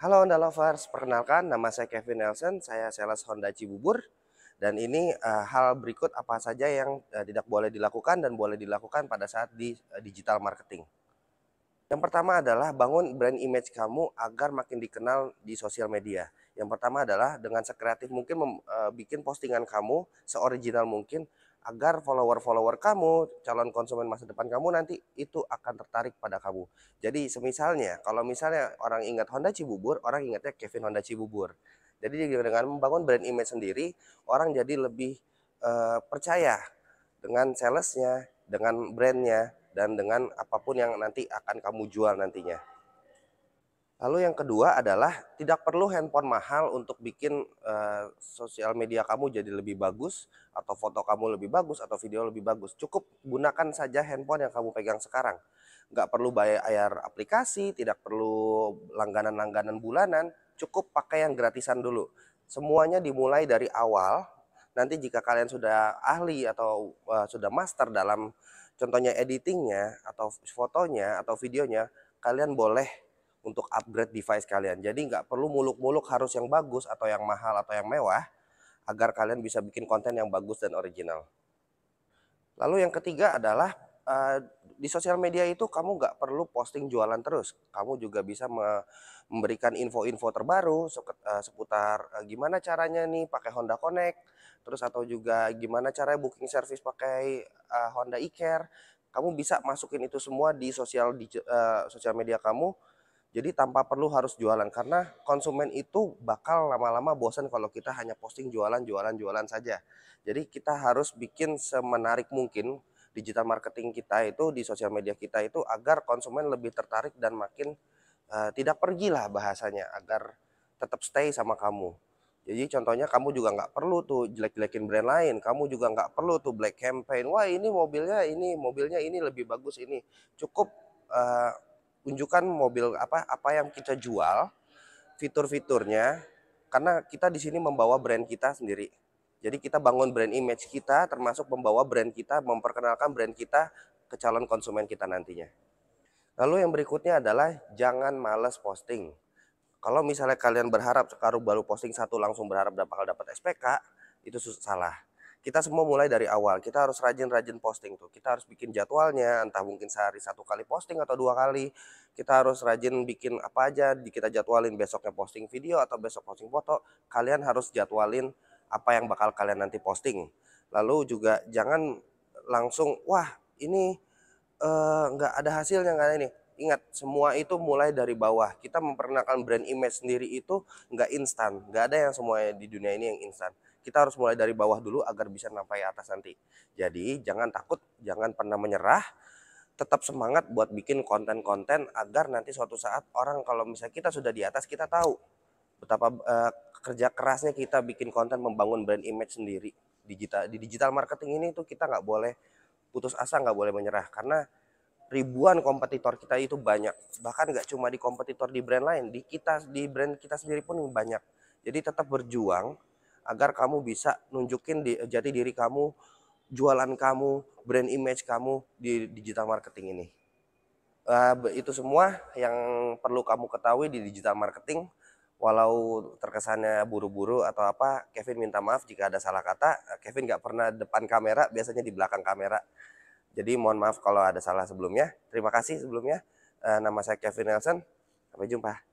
Halo Honda Lovers, perkenalkan nama saya Kevin Nelson, saya sales Honda Cibubur dan ini uh, hal berikut apa saja yang uh, tidak boleh dilakukan dan boleh dilakukan pada saat di uh, digital marketing. Yang pertama adalah bangun brand image kamu agar makin dikenal di sosial media. Yang pertama adalah dengan sekreatif mungkin mem, uh, bikin postingan kamu seoriginal mungkin agar follower-follower kamu, calon konsumen masa depan kamu nanti itu akan tertarik pada kamu. Jadi semisalnya, kalau misalnya orang ingat Honda Cibubur, orang ingatnya Kevin Honda Cibubur. Jadi dengan membangun brand image sendiri, orang jadi lebih uh, percaya dengan salesnya, dengan brandnya, dan dengan apapun yang nanti akan kamu jual nantinya. Lalu yang kedua adalah tidak perlu handphone mahal untuk bikin uh, sosial media kamu jadi lebih bagus atau foto kamu lebih bagus atau video lebih bagus. Cukup gunakan saja handphone yang kamu pegang sekarang. Nggak perlu bayar aplikasi, tidak perlu langganan-langganan bulanan, cukup pakai yang gratisan dulu. Semuanya dimulai dari awal. Nanti jika kalian sudah ahli atau uh, sudah master dalam contohnya editingnya atau fotonya atau videonya, kalian boleh untuk upgrade device kalian. Jadi nggak perlu muluk-muluk harus yang bagus atau yang mahal atau yang mewah agar kalian bisa bikin konten yang bagus dan original. Lalu yang ketiga adalah eh, di sosial media itu kamu nggak perlu posting jualan terus. Kamu juga bisa memberikan info-info terbaru eh, seputar eh, gimana caranya nih pakai Honda Connect, terus atau juga gimana cara booking service pakai Honda e Kamu bisa masukin itu semua di sosial di uh, sosial media kamu jadi tanpa perlu harus jualan karena konsumen itu bakal lama-lama bosan kalau kita hanya posting jualan, jualan, jualan saja. Jadi kita harus bikin semenarik mungkin digital marketing kita itu di sosial media kita itu agar konsumen lebih tertarik dan makin uh, tidak pergilah bahasanya agar tetap stay sama kamu. Jadi contohnya kamu juga nggak perlu tuh jelek-jelekin brand lain, kamu juga nggak perlu tuh black campaign. Wah ini mobilnya ini, mobilnya ini lebih bagus ini. Cukup uh, Tunjukkan mobil apa apa yang kita jual, fitur-fiturnya. Karena kita di sini membawa brand kita sendiri. Jadi kita bangun brand image kita termasuk membawa brand kita, memperkenalkan brand kita ke calon konsumen kita nantinya. Lalu yang berikutnya adalah jangan males posting. Kalau misalnya kalian berharap sekarang baru posting satu langsung berharap bakal dapat SPK, itu salah kita semua mulai dari awal. Kita harus rajin-rajin posting tuh. Kita harus bikin jadwalnya, entah mungkin sehari satu kali posting atau dua kali. Kita harus rajin bikin apa aja, kita jadwalin besoknya posting video atau besok posting foto. Kalian harus jadwalin apa yang bakal kalian nanti posting. Lalu juga jangan langsung, wah ini eh, nggak uh, ada hasilnya nggak ini. Ingat, semua itu mulai dari bawah. Kita memperkenalkan brand image sendiri itu nggak instan. Nggak ada yang semuanya di dunia ini yang instan kita harus mulai dari bawah dulu agar bisa sampai atas nanti. Jadi jangan takut, jangan pernah menyerah, tetap semangat buat bikin konten-konten agar nanti suatu saat orang kalau misalnya kita sudah di atas kita tahu betapa uh, kerja kerasnya kita bikin konten membangun brand image sendiri digital di digital marketing ini tuh kita nggak boleh putus asa nggak boleh menyerah karena ribuan kompetitor kita itu banyak bahkan nggak cuma di kompetitor di brand lain di kita di brand kita sendiri pun banyak jadi tetap berjuang agar kamu bisa nunjukin di, jati diri kamu, jualan kamu, brand image kamu di digital marketing ini. Uh, itu semua yang perlu kamu ketahui di digital marketing. Walau terkesannya buru-buru atau apa, Kevin minta maaf jika ada salah kata. Eh, Kevin nggak pernah depan kamera, biasanya di belakang kamera. Jadi mohon maaf kalau ada salah sebelumnya. Terima kasih sebelumnya. Uh, nama saya Kevin Nelson. Sampai jumpa.